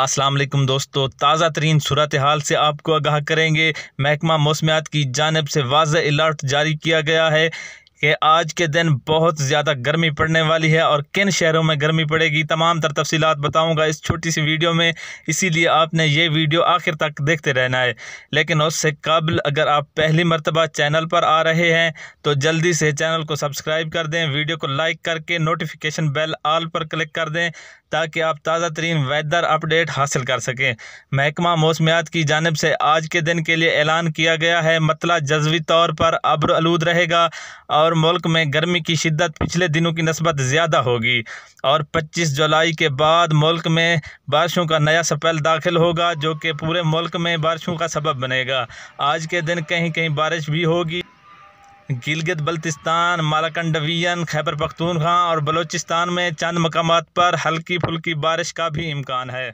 असलम दोस्तों ताज़ा तरीन सूरत हाल से आपको आगाह करेंगे महकमा मौसमियात की जानब से वाज अलर्ट जारी किया गया है कि आज के दिन बहुत ज़्यादा गर्मी पड़ने वाली है और किन शहरों में गर्मी पड़ेगी तमाम तर तफसीत बताऊँगा इस छोटी सी वीडियो में इसीलिए आपने ये वीडियो आखिर तक देखते रहना है लेकिन उससे कबल अगर आप पहली मरतबा चैनल पर आ रहे हैं तो जल्दी से चैनल को सब्सक्राइब कर दें वीडियो को लाइक करके नोटिफिकेशन बेल आल पर क्लिक कर दें ताकि आप ताज़ा तरीन वेदर अपडेट हासिल कर सकें महकमा मौसमियात की जानब से आज के दिन के लिए ऐलान किया गया है मतला जजवी तौर पर अब्र आलूद रहेगा और मुल्क में गर्मी की शिद्दत पिछले दिनों की नस्बत ज़्यादा होगी और पच्चीस जुलाई के बाद मुल्क में बारिशों का नया सपेल दाखिल होगा जो कि पूरे मुल्क में बारिशों का सबब बनेगा आज के दिन कहीं कहीं बारिश भी होगी गिलगित बल्तिस्तान मालाकंड डिवीज़न खैबर पख्तूनखा और बलोचिस्तान में चंद मकाम पर हल्की फुल्की बारिश का भी इम्कान है